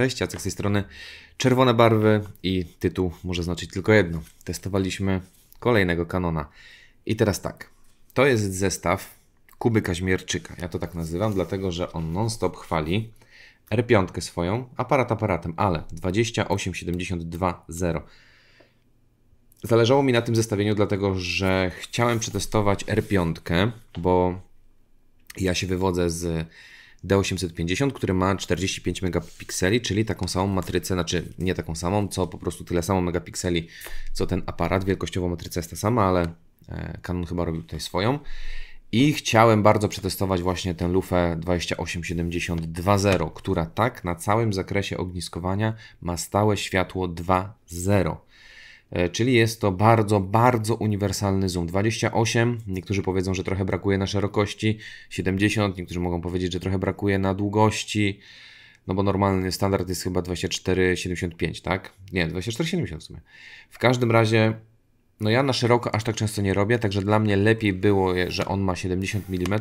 Cześć, Jacek z tej strony. Czerwone barwy i tytuł może znaczyć tylko jedno. Testowaliśmy kolejnego kanona. I teraz tak, to jest zestaw Kuby Kaźmierczyka. Ja to tak nazywam, dlatego że on non-stop chwali R5 swoją, aparat aparatem, ale 28720. Zależało mi na tym zestawieniu, dlatego że chciałem przetestować R5, bo ja się wywodzę z D850, który ma 45 megapikseli, czyli taką samą matrycę, znaczy nie taką samą, co po prostu tyle samo megapikseli, co ten aparat. Wielkościowo matryca jest ta sama, ale e, Canon chyba robił tutaj swoją. I chciałem bardzo przetestować właśnie tę lufę 28720, która tak na całym zakresie ogniskowania ma stałe światło 2.0. E, czyli jest to bardzo, bardzo uniwersalny zoom. 28, niektórzy powiedzą, że trochę brakuje na szerokości, 70, niektórzy mogą powiedzieć, że trochę brakuje na długości, no bo normalny standard jest chyba 24,75, tak? Nie, 24,70 w sumie. W każdym razie, no ja na szeroko aż tak często nie robię, także dla mnie lepiej było, że on ma 70 mm,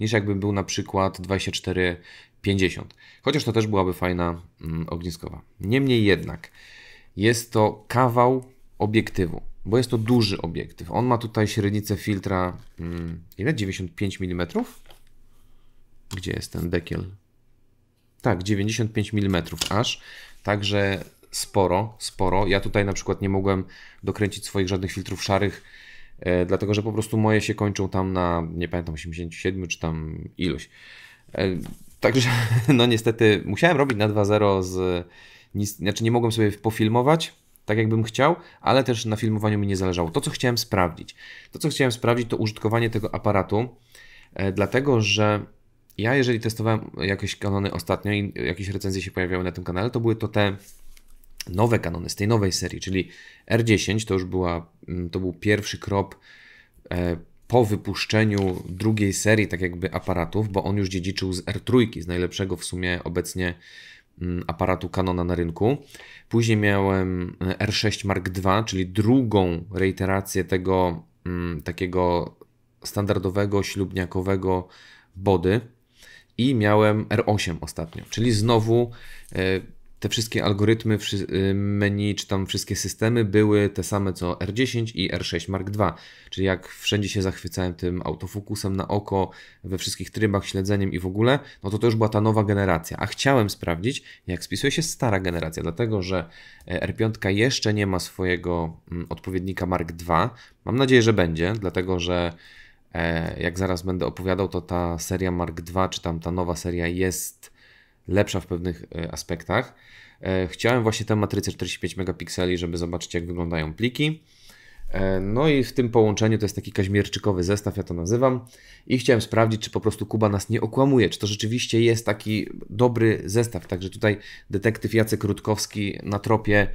niż jakby był na przykład 24,50. Chociaż to też byłaby fajna mm, ogniskowa. Niemniej jednak, jest to kawał obiektywu, bo jest to duży obiektyw. On ma tutaj średnicę filtra hmm, ile? 95 mm? Gdzie jest ten dekiel? Tak, 95 mm aż. Także sporo, sporo. Ja tutaj na przykład nie mogłem dokręcić swoich żadnych filtrów szarych, e, dlatego że po prostu moje się kończą tam na, nie pamiętam, 87 czy tam ilość. E, także, no niestety, musiałem robić na 2.0 z. Nic, znaczy, nie mogłem sobie pofilmować tak jakbym chciał, ale też na filmowaniu mi nie zależało. To, co chciałem sprawdzić, to, co chciałem sprawdzić, to użytkowanie tego aparatu, e, dlatego że ja, jeżeli testowałem jakieś kanony ostatnio i jakieś recenzje się pojawiały na tym kanale, to były to te nowe kanony z tej nowej serii, czyli R10 to już była, mm, to był pierwszy krop e, po wypuszczeniu drugiej serii tak jakby aparatów, bo on już dziedziczył z R3, z najlepszego w sumie obecnie Mm, aparatu Canona na rynku. Później miałem e, R6 Mark II, czyli drugą reiterację tego mm, takiego standardowego ślubniakowego body i miałem R8 ostatnio, czyli znowu e, te wszystkie algorytmy, y, menu, czy tam wszystkie systemy były te same co R10 i R6 Mark II. Czyli jak wszędzie się zachwycałem tym autofokusem na oko, we wszystkich trybach, śledzeniem i w ogóle, no to to już była ta nowa generacja. A chciałem sprawdzić, jak spisuje się stara generacja, dlatego że e, R5 jeszcze nie ma swojego mm, odpowiednika Mark II. Mam nadzieję, że będzie, dlatego że e, jak zaraz będę opowiadał, to ta seria Mark II, czy tam ta nowa seria jest lepsza w pewnych e, aspektach. E, chciałem właśnie tę matrycę 45 megapikseli, żeby zobaczyć jak wyglądają pliki. E, no i w tym połączeniu to jest taki kaźmierczykowy zestaw, ja to nazywam. I chciałem sprawdzić, czy po prostu Kuba nas nie okłamuje, czy to rzeczywiście jest taki dobry zestaw. Także tutaj detektyw Jacek Rutkowski na tropie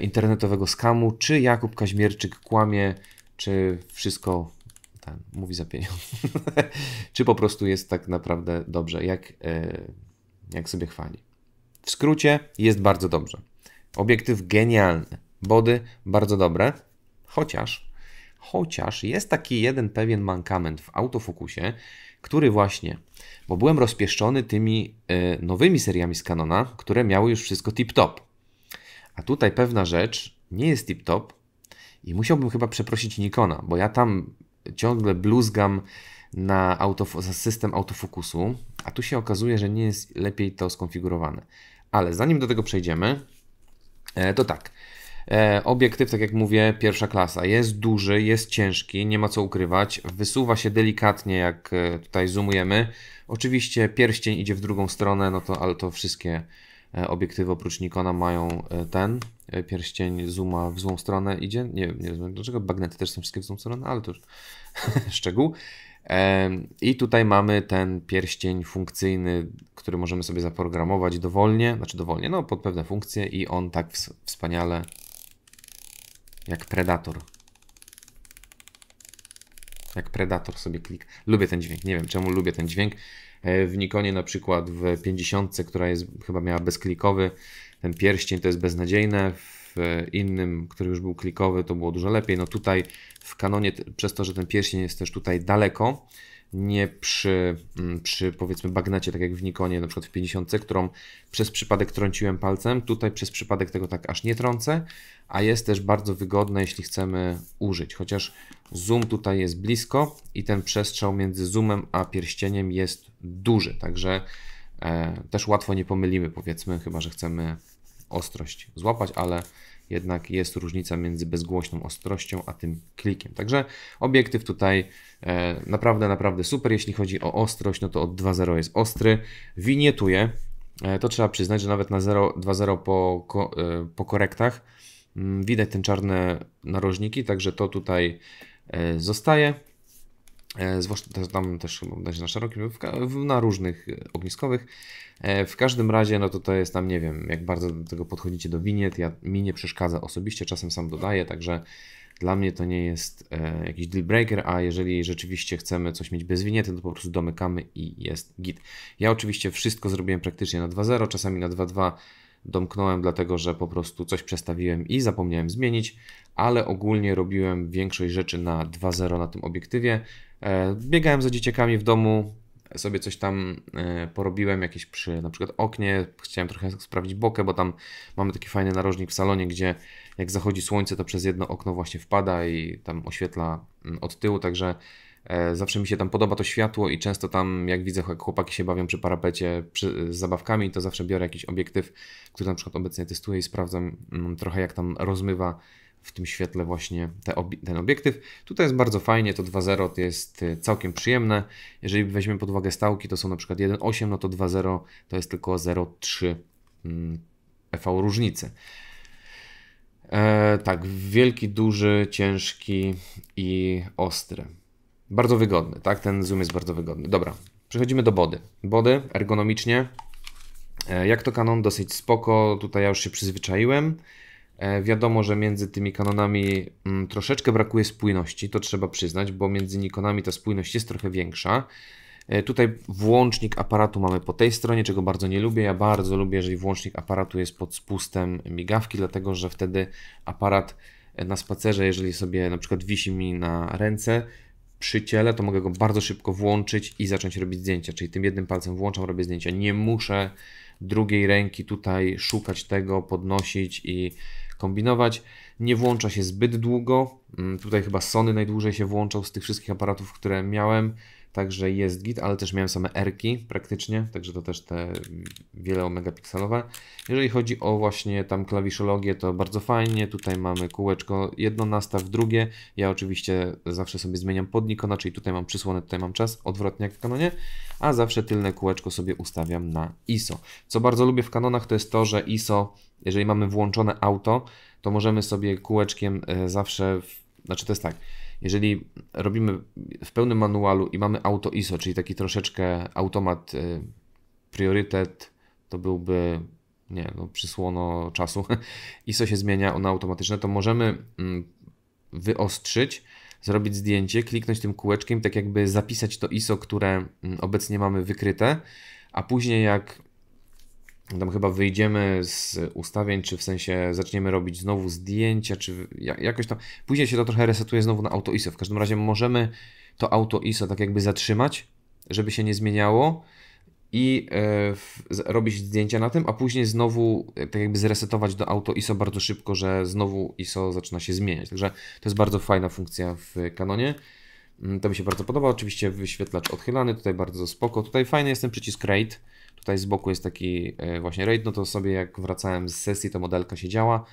internetowego skamu, czy Jakub Kaźmierczyk kłamie, czy wszystko ten, mówi za pieniądze, czy po prostu jest tak naprawdę dobrze, jak... Yy jak sobie chwali. W skrócie jest bardzo dobrze. Obiektyw genialny, body bardzo dobre, chociaż, chociaż jest taki jeden pewien mankament w autofokusie, który właśnie, bo byłem rozpieszczony tymi y, nowymi seriami z Canona, które miały już wszystko tip-top. A tutaj pewna rzecz nie jest tip-top i musiałbym chyba przeprosić Nikona, bo ja tam ciągle bluzgam na system autofokusu, a tu się okazuje, że nie jest lepiej to skonfigurowane. Ale zanim do tego przejdziemy, e, to tak. E, obiektyw, tak jak mówię, pierwsza klasa. Jest duży, jest ciężki, nie ma co ukrywać. Wysuwa się delikatnie, jak e, tutaj zoomujemy. Oczywiście pierścień idzie w drugą stronę, no to, ale to wszystkie obiektywy oprócz Nikona mają ten pierścień zooma w złą stronę idzie. Nie, nie wiem dlaczego, bagnety też są wszystkie w złą stronę, ale to już szczegół. I tutaj mamy ten pierścień funkcyjny, który możemy sobie zaprogramować dowolnie, znaczy dowolnie, no pod pewne funkcje i on tak wspaniale jak predator. Jak predator sobie klik. Lubię ten dźwięk, nie wiem czemu lubię ten dźwięk. E, w Nikonie na przykład w 50, która jest chyba miała bezklikowy, ten pierścień to jest beznadziejne. W w innym, który już był klikowy, to było dużo lepiej. No tutaj w kanonie, przez to, że ten pierścień jest też tutaj daleko, nie przy, mm, przy powiedzmy bagnacie, tak jak w Nikonie, na przykład w 50, którą przez przypadek trąciłem palcem, tutaj przez przypadek tego tak aż nie trącę, a jest też bardzo wygodne, jeśli chcemy użyć, chociaż zoom tutaj jest blisko i ten przestrzał między zoomem a pierścieniem jest duży, także e, też łatwo nie pomylimy, powiedzmy, chyba, że chcemy ostrość złapać, ale jednak jest różnica między bezgłośną ostrością a tym klikiem. Także obiektyw tutaj e, naprawdę, naprawdę super. Jeśli chodzi o ostrość, no to od 2.0 jest ostry. Winietuje, e, to trzeba przyznać, że nawet na 2.0 po, e, po korektach mm, widać ten czarne narożniki, także to tutaj zostaje. E, zwłaszcza tam też na szerokim, na różnych e, ogniskowych. E, w każdym razie, no to to jest tam, nie wiem, jak bardzo do tego podchodzicie do winiet, ja, mi nie przeszkadza osobiście, czasem sam dodaję, także dla mnie to nie jest e, jakiś deal breaker, a jeżeli rzeczywiście chcemy coś mieć bez winiety, to po prostu domykamy i jest git. Ja oczywiście wszystko zrobiłem praktycznie na 2.0, czasami na 2.2 domknąłem, dlatego że po prostu coś przestawiłem i zapomniałem zmienić, ale ogólnie robiłem większość rzeczy na 2.0 na tym obiektywie. E, biegałem za dzieciakami w domu, sobie coś tam e, porobiłem, jakieś przy na przykład oknie, chciałem trochę sprawdzić bokę, bo tam mamy taki fajny narożnik w salonie, gdzie jak zachodzi słońce, to przez jedno okno właśnie wpada i tam oświetla mm, od tyłu, także e, zawsze mi się tam podoba to światło i często tam jak widzę jak chłopaki się bawią przy parapecie przy, z zabawkami, to zawsze biorę jakiś obiektyw, który na przykład obecnie testuję i sprawdzam mm, trochę jak tam rozmywa w tym świetle właśnie te ten obiektyw. Tutaj jest bardzo fajnie, to 2.0 to jest y, całkiem przyjemne. Jeżeli weźmiemy pod uwagę stałki, to są na przykład 1.8, no to 2.0 to jest tylko 0.3 mm, EV różnicy. E, tak, wielki, duży, ciężki i ostry. Bardzo wygodny, tak? Ten zoom jest bardzo wygodny. Dobra, przechodzimy do body. Body ergonomicznie. E, jak to Canon dosyć spoko, tutaj ja już się przyzwyczaiłem. E, wiadomo, że między tymi kanonami mm, troszeczkę brakuje spójności, to trzeba przyznać, bo między Nikonami ta spójność jest trochę większa. E, tutaj włącznik aparatu mamy po tej stronie, czego bardzo nie lubię. Ja bardzo lubię, jeżeli włącznik aparatu jest pod spustem migawki, dlatego że wtedy aparat e, na spacerze, jeżeli sobie na przykład wisi mi na ręce przy ciele, to mogę go bardzo szybko włączyć i zacząć robić zdjęcia. Czyli tym jednym palcem włączam, robię zdjęcia. Nie muszę drugiej ręki tutaj szukać tego, podnosić i kombinować. Nie włącza się zbyt długo. Mm, tutaj chyba Sony najdłużej się włączał z tych wszystkich aparatów, które miałem. Także jest git, ale też miałem same rki praktycznie, także to też te wiele megapikselowe. Jeżeli chodzi o właśnie tam klawiszologię, to bardzo fajnie. Tutaj mamy kółeczko, jedno nastaw, drugie. Ja oczywiście zawsze sobie zmieniam podnik, czyli tutaj mam przysłonę, tutaj mam czas, odwrotnie jak w kanonie, a zawsze tylne kółeczko sobie ustawiam na ISO. Co bardzo lubię w kanonach, to jest to, że ISO, jeżeli mamy włączone auto, to możemy sobie kółeczkiem e, zawsze, w... znaczy to jest tak, jeżeli robimy w pełnym manualu i mamy auto ISO, czyli taki troszeczkę automat, y, priorytet, to byłby nie, no, przysłono czasu. ISO się zmienia, ono automatyczne, to możemy mm, wyostrzyć, zrobić zdjęcie, kliknąć tym kółeczkiem, tak jakby zapisać to ISO, które mm, obecnie mamy wykryte, a później jak tam chyba wyjdziemy z ustawień, czy w sensie zaczniemy robić znowu zdjęcia, czy jakoś tam. Później się to trochę resetuje znowu na auto ISO. W każdym razie możemy to auto ISO tak jakby zatrzymać, żeby się nie zmieniało i e, robić zdjęcia na tym, a później znowu e, tak jakby zresetować do auto ISO bardzo szybko, że znowu ISO zaczyna się zmieniać. Także to jest bardzo fajna funkcja w Canonie. Mm, to mi się bardzo podoba. Oczywiście wyświetlacz odchylany, tutaj bardzo spoko. Tutaj fajny jest ten przycisk Create. Tutaj z boku jest taki e, właśnie RAID, no to sobie jak wracałem z sesji, to modelka siedziała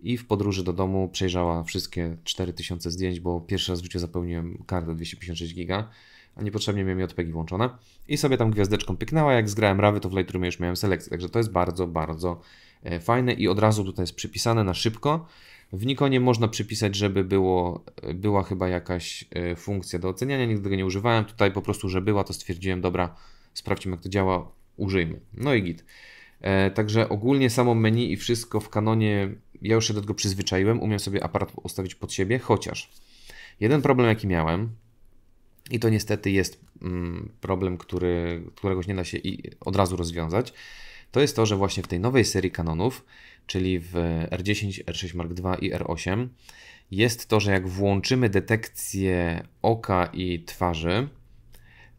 i w podróży do domu przejrzała wszystkie 4000 zdjęć, bo pierwszy raz w życiu zapełniłem kartę 256 giga, a niepotrzebnie miałem JPEG włączone. I sobie tam gwiazdeczką pyknęła, jak zgrałem rawy, to w Lightroomie już miałem selekcję, także to jest bardzo, bardzo e, fajne i od razu tutaj jest przypisane na szybko. W Nikonie można przypisać, żeby było, e, była chyba jakaś funkcja do oceniania, nigdy tego nie używałem. Tutaj po prostu, że była, to stwierdziłem, dobra, sprawdźmy jak to działa użyjmy. No i git. E, także ogólnie samo menu i wszystko w kanonie, ja już się do tego przyzwyczaiłem, umiem sobie aparat ustawić pod siebie, chociaż jeden problem jaki miałem, i to niestety jest mm, problem, który, którego nie da się i od razu rozwiązać, to jest to, że właśnie w tej nowej serii kanonów, czyli w R10, R6 Mark II i R8, jest to, że jak włączymy detekcję oka i twarzy,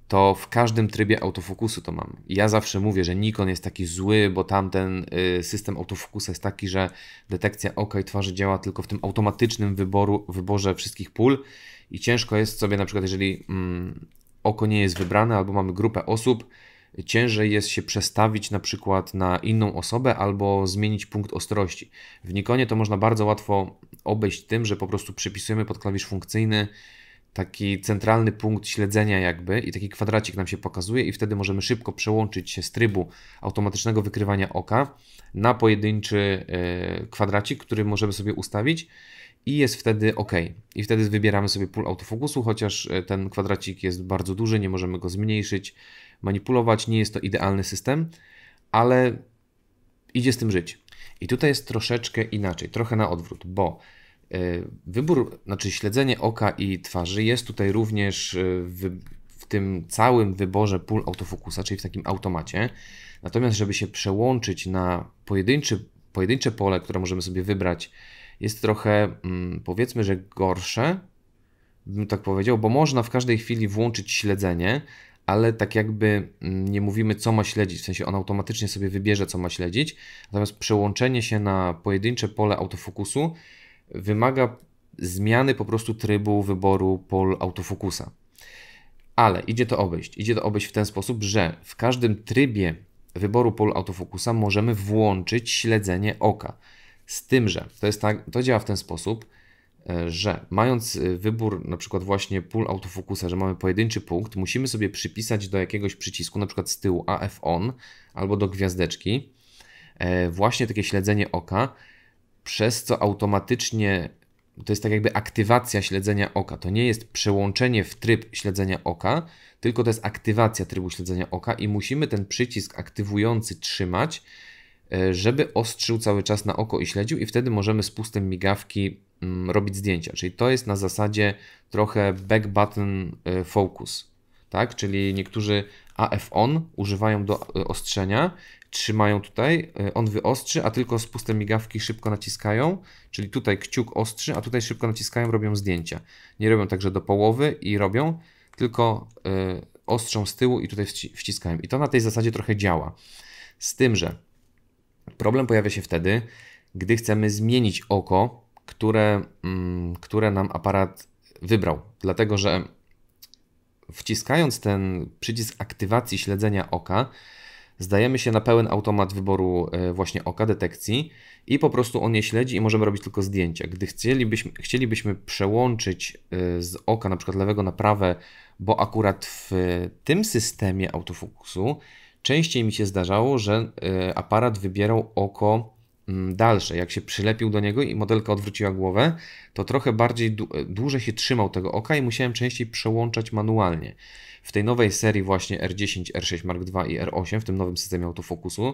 to w każdym trybie autofokusu to mam. Ja zawsze mówię, że Nikon jest taki zły, bo tamten y, system autofokusa jest taki, że detekcja oka i twarzy działa tylko w tym automatycznym wyboru, wyborze wszystkich pól i ciężko jest sobie na przykład, jeżeli mm, oko nie jest wybrane albo mamy grupę osób, ciężej jest się przestawić na przykład na inną osobę albo zmienić punkt ostrości. W Nikonie to można bardzo łatwo obejść tym, że po prostu przypisujemy pod klawisz funkcyjny taki centralny punkt śledzenia jakby i taki kwadracik nam się pokazuje i wtedy możemy szybko przełączyć się z trybu automatycznego wykrywania oka na pojedynczy e, kwadracik, który możemy sobie ustawić i jest wtedy OK. I wtedy wybieramy sobie pól autofokusu, chociaż e, ten kwadracik jest bardzo duży, nie możemy go zmniejszyć, manipulować, nie jest to idealny system, ale idzie z tym żyć. I tutaj jest troszeczkę inaczej, trochę na odwrót, bo E, wybór, znaczy śledzenie oka i twarzy jest tutaj również e, w, w tym całym wyborze pól autofokusa, czyli w takim automacie. Natomiast, żeby się przełączyć na pojedynczy, pojedyncze pole, które możemy sobie wybrać, jest trochę mm, powiedzmy, że gorsze, bym tak powiedział, bo można w każdej chwili włączyć śledzenie, ale tak jakby mm, nie mówimy, co ma śledzić, w sensie on automatycznie sobie wybierze, co ma śledzić. Natomiast przełączenie się na pojedyncze pole autofokusu wymaga zmiany po prostu trybu wyboru pol autofokusa. Ale idzie to obejść. Idzie to obejść w ten sposób, że w każdym trybie wyboru pol autofokusa możemy włączyć śledzenie oka. Z tym, że to, jest tak, to działa w ten sposób, e, że mając e, wybór na przykład właśnie pól autofokusa, że mamy pojedynczy punkt, musimy sobie przypisać do jakiegoś przycisku, na przykład z tyłu AF ON albo do gwiazdeczki, e, właśnie takie śledzenie oka przez co automatycznie to jest tak jakby aktywacja śledzenia oka. To nie jest przełączenie w tryb śledzenia oka, tylko to jest aktywacja trybu śledzenia oka i musimy ten przycisk aktywujący trzymać, e, żeby ostrzył cały czas na oko i śledził i wtedy możemy z pustym migawki mm, robić zdjęcia. Czyli to jest na zasadzie trochę back button e, focus, tak? Czyli niektórzy AF-ON używają do e, ostrzenia, trzymają tutaj, e, on wyostrzy, a tylko z puste migawki szybko naciskają, czyli tutaj kciuk ostrzy, a tutaj szybko naciskają, robią zdjęcia. Nie robią także do połowy i robią, tylko e, ostrzą z tyłu i tutaj wciskają. I to na tej zasadzie trochę działa. Z tym, że problem pojawia się wtedy, gdy chcemy zmienić oko, które, mm, które nam aparat wybrał. Dlatego, że wciskając ten przycisk aktywacji śledzenia oka, zdajemy się na pełen automat wyboru e, właśnie oka, detekcji i po prostu on je śledzi i możemy robić tylko zdjęcia. Gdy chcielibyśmy, chcielibyśmy przełączyć e, z oka na przykład lewego na prawe, bo akurat w e, tym systemie autofokusu częściej mi się zdarzało, że aparat wybierał oko Mm, dalsze, jak się przylepił do niego i modelka odwróciła głowę, to trochę bardziej e, dłużej się trzymał tego oka i musiałem częściej przełączać manualnie. W tej nowej serii właśnie R10, R6 Mark II i R8, w tym nowym systemie autofokusu,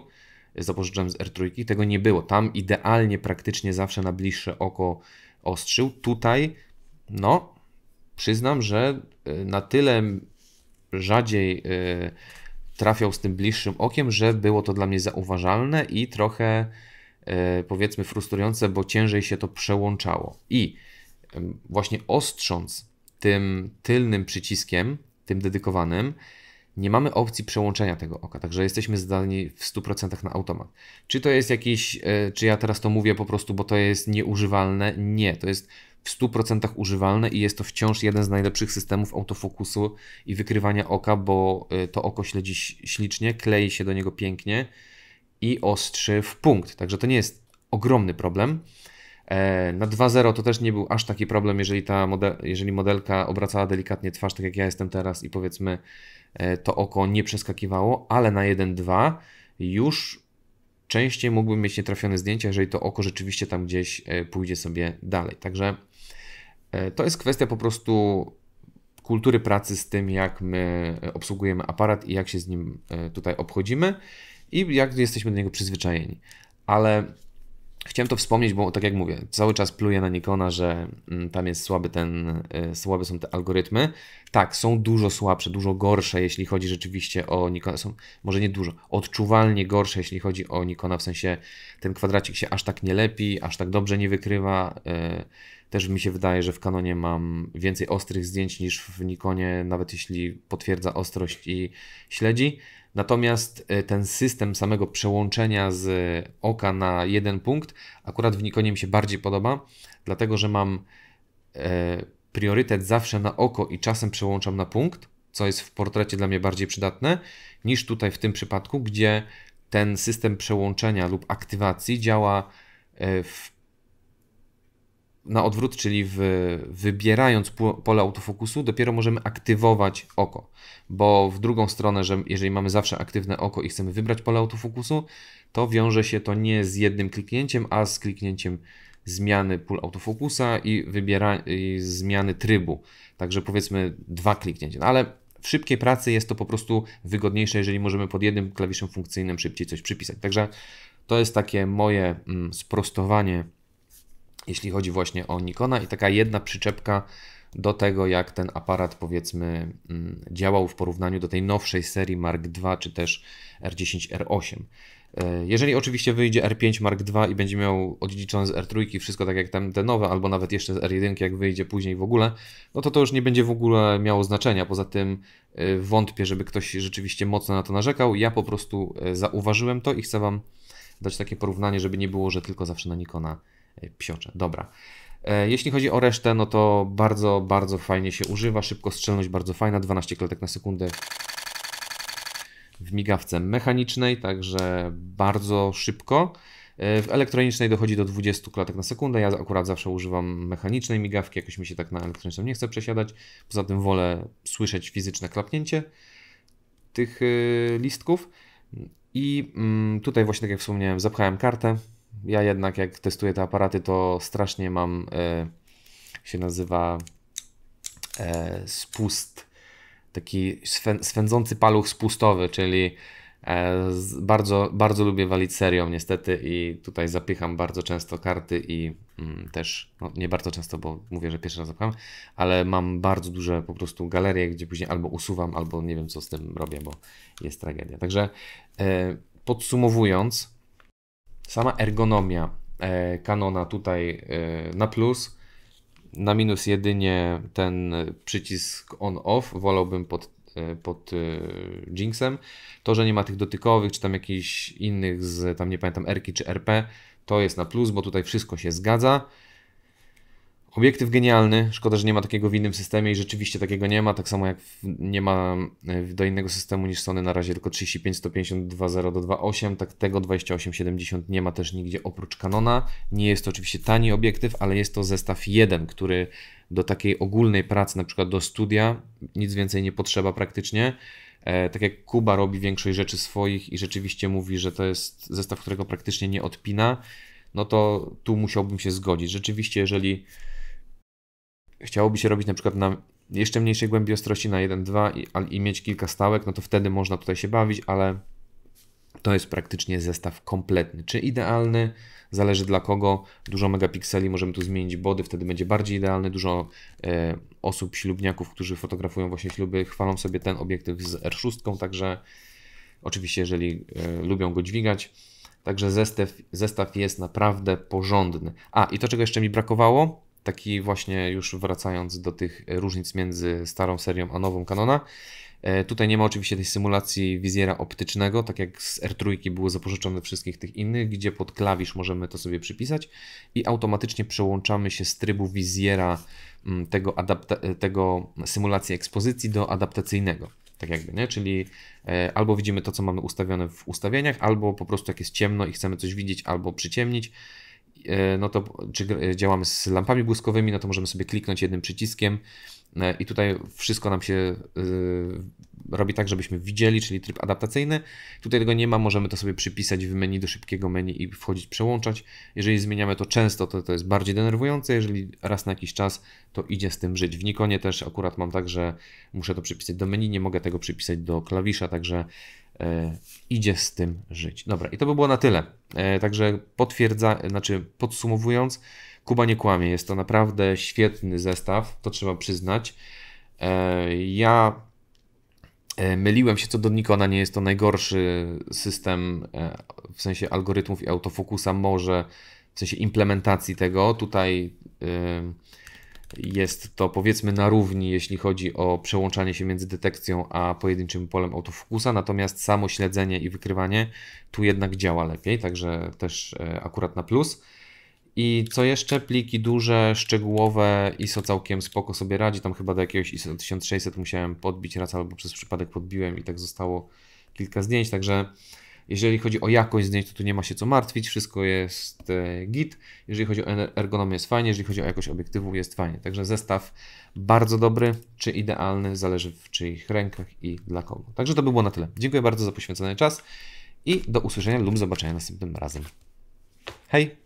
e, zapożyczam z R3, tego nie było. Tam idealnie praktycznie zawsze na bliższe oko ostrzył. Tutaj, no, przyznam, że e, na tyle rzadziej trafiał z tym bliższym okiem, że było to dla mnie zauważalne i trochę E, powiedzmy frustrujące, bo ciężej się to przełączało. I właśnie ostrząc tym tylnym przyciskiem, tym dedykowanym, nie mamy opcji przełączenia tego oka, także jesteśmy zdani w 100% na automat. Czy to jest jakiś, e, czy ja teraz to mówię po prostu, bo to jest nieużywalne? Nie, to jest w 100% używalne i jest to wciąż jeden z najlepszych systemów autofokusu i wykrywania oka, bo e, to oko śledzi ślicznie, klei się do niego pięknie i ostrzy w punkt. Także to nie jest ogromny problem. E, na 2.0 to też nie był aż taki problem, jeżeli ta model, jeżeli modelka obracała delikatnie twarz, tak jak ja jestem teraz i powiedzmy e, to oko nie przeskakiwało, ale na 1.2 już częściej mógłbym mieć nietrafione zdjęcia, jeżeli to oko rzeczywiście tam gdzieś e, pójdzie sobie dalej. Także to jest kwestia po prostu kultury pracy z tym, jak my obsługujemy aparat i jak się z nim tutaj obchodzimy i jak jesteśmy do niego przyzwyczajeni. Ale chciałem to wspomnieć, bo tak jak mówię, cały czas pluję na Nikona, że mm, tam jest słaby ten, y, słabe są te algorytmy. Tak, są dużo słabsze, dużo gorsze, jeśli chodzi rzeczywiście o Nikona. Są, może nie dużo, odczuwalnie gorsze, jeśli chodzi o Nikona, w sensie ten kwadracik się aż tak nie lepi, aż tak dobrze nie wykrywa. Y, też mi się wydaje, że w Canonie mam więcej ostrych zdjęć niż w Nikonie, nawet jeśli potwierdza ostrość i śledzi. Natomiast e, ten system samego przełączenia z oka na jeden punkt akurat w Nikonie mi się bardziej podoba, dlatego że mam e, priorytet zawsze na oko i czasem przełączam na punkt, co jest w portrecie dla mnie bardziej przydatne, niż tutaj w tym przypadku, gdzie ten system przełączenia lub aktywacji działa e, w na odwrót, czyli w, wybierając pole autofokusu, dopiero możemy aktywować oko, bo w drugą stronę, że jeżeli mamy zawsze aktywne oko i chcemy wybrać pole autofokusu, to wiąże się to nie z jednym kliknięciem, a z kliknięciem zmiany pól autofokusa i, wybiera, i zmiany trybu. Także powiedzmy dwa kliknięcia, no ale w szybkiej pracy jest to po prostu wygodniejsze, jeżeli możemy pod jednym klawiszem funkcyjnym szybciej coś przypisać. Także to jest takie moje mm, sprostowanie jeśli chodzi właśnie o Nikona i taka jedna przyczepka do tego, jak ten aparat powiedzmy mm, działał w porównaniu do tej nowszej serii Mark II czy też R10R8. E, jeżeli oczywiście wyjdzie R5 Mark II i będzie miał odziedziczone z R3 wszystko tak jak tam te nowe, albo nawet jeszcze z R1 jak wyjdzie później w ogóle, no to to już nie będzie w ogóle miało znaczenia. Poza tym e, wątpię, żeby ktoś rzeczywiście mocno na to narzekał. Ja po prostu e, zauważyłem to i chcę Wam dać takie porównanie, żeby nie było, że tylko zawsze na Nikona E, psiocze. Dobra. E, jeśli chodzi o resztę, no to bardzo, bardzo fajnie się używa. Szybko strzelność bardzo fajna, 12 klatek na sekundę w migawce mechanicznej, także bardzo szybko. E, w elektronicznej dochodzi do 20 klatek na sekundę. Ja akurat zawsze używam mechanicznej migawki, jakoś mi się tak na elektroniczną nie chce przesiadać. Poza tym wolę słyszeć fizyczne klapnięcie tych listków. I mm, tutaj właśnie, tak jak wspomniałem, zapchałem kartę, ja jednak jak testuję te aparaty, to strasznie mam, e, się nazywa e, spust, taki swędzący paluch spustowy, czyli e, z, bardzo, bardzo lubię walić serią niestety i tutaj zapycham bardzo często karty i mm, też, no, nie bardzo często, bo mówię, że pierwszy raz zapcham, ale mam bardzo duże po prostu galerie, gdzie później albo usuwam, albo nie wiem co z tym robię, bo jest tragedia. Także e, podsumowując, sama ergonomia e, Canona tutaj e, na plus, na minus jedynie ten przycisk on-off, wolałbym pod, e, pod Jinxem. To, że nie ma tych dotykowych, czy tam jakichś innych z, tam nie pamiętam, RK czy RP, to jest na plus, bo tutaj wszystko się zgadza. Obiektyw genialny, szkoda, że nie ma takiego w innym systemie i rzeczywiście takiego nie ma, tak samo jak nie ma e, do innego systemu niż Sony na razie tylko 35 152 0 do 28, tak tego 2870 nie ma też nigdzie oprócz Canona. Nie jest to oczywiście tani obiektyw, ale jest to zestaw jeden, który do takiej ogólnej pracy, na przykład do studia, nic więcej nie potrzeba praktycznie. E, tak jak Kuba robi większość rzeczy swoich i rzeczywiście mówi, że to jest zestaw, którego praktycznie nie odpina, no to tu musiałbym się zgodzić. Rzeczywiście, jeżeli chciałoby się robić na przykład na jeszcze mniejszej głębi ostrości na 1-2 i, i mieć kilka stałek, no to wtedy można tutaj się bawić, ale to jest praktycznie zestaw kompletny. Czy idealny? Zależy dla kogo. Dużo megapikseli, możemy tu zmienić body, wtedy będzie bardziej idealny. Dużo e, osób, ślubniaków, którzy fotografują właśnie śluby, chwalą sobie ten obiektyw z R6, także oczywiście, jeżeli e, lubią go dźwigać. Także zestaw, zestaw jest naprawdę porządny. A, i to czego jeszcze mi brakowało, taki właśnie już wracając do tych różnic między starą serią a nową Canona. E, tutaj nie ma oczywiście tej symulacji wizjera optycznego, tak jak z R3 były zapożyczone wszystkich tych innych, gdzie pod klawisz możemy to sobie przypisać i automatycznie przełączamy się z trybu wizjera mm, tego, e, tego symulacji ekspozycji do adaptacyjnego. Tak jakby, nie? Czyli e, albo widzimy to, co mamy ustawione w ustawieniach, albo po prostu jak jest ciemno i chcemy coś widzieć, albo przyciemnić, E, no to czy działamy z lampami błyskowymi, no to możemy sobie kliknąć jednym przyciskiem e, i tutaj wszystko nam się e, robi tak, żebyśmy widzieli, czyli tryb adaptacyjny. Tutaj tego nie ma, możemy to sobie przypisać w menu do szybkiego menu i wchodzić, przełączać. Jeżeli zmieniamy to często, to to jest bardziej denerwujące, jeżeli raz na jakiś czas, to idzie z tym żyć. W Nikonie też akurat mam tak, że muszę to przypisać do menu, nie mogę tego przypisać do klawisza, także E, idzie z tym żyć. Dobra, i to by było na tyle. E, także potwierdza, znaczy podsumowując, Kuba nie kłamie, jest to naprawdę świetny zestaw, to trzeba przyznać. E, ja myliłem się co do Nikona, nie jest to najgorszy system w sensie algorytmów i autofokusa, może w sensie implementacji tego. Tutaj jest to powiedzmy na równi, jeśli chodzi o przełączanie się między detekcją a pojedynczym polem autofokusa, natomiast samo śledzenie i wykrywanie tu jednak działa lepiej, także też e, akurat na plus. I co jeszcze? Pliki duże, szczegółowe, ISO całkiem spoko sobie radzi, tam chyba do jakiegoś ISO 1600 musiałem podbić raz albo przez przypadek podbiłem i tak zostało kilka zdjęć, także jeżeli chodzi o jakość zdjęć, to tu nie ma się co martwić, wszystko jest e, git. Jeżeli chodzi o ergonomię jest fajnie, jeżeli chodzi o jakość obiektywu jest fajnie. Także zestaw bardzo dobry, czy idealny, zależy w czyich rękach i dla kogo. Także to by było na tyle. Dziękuję bardzo za poświęcony czas i do usłyszenia lub zobaczenia następnym razem. Hej!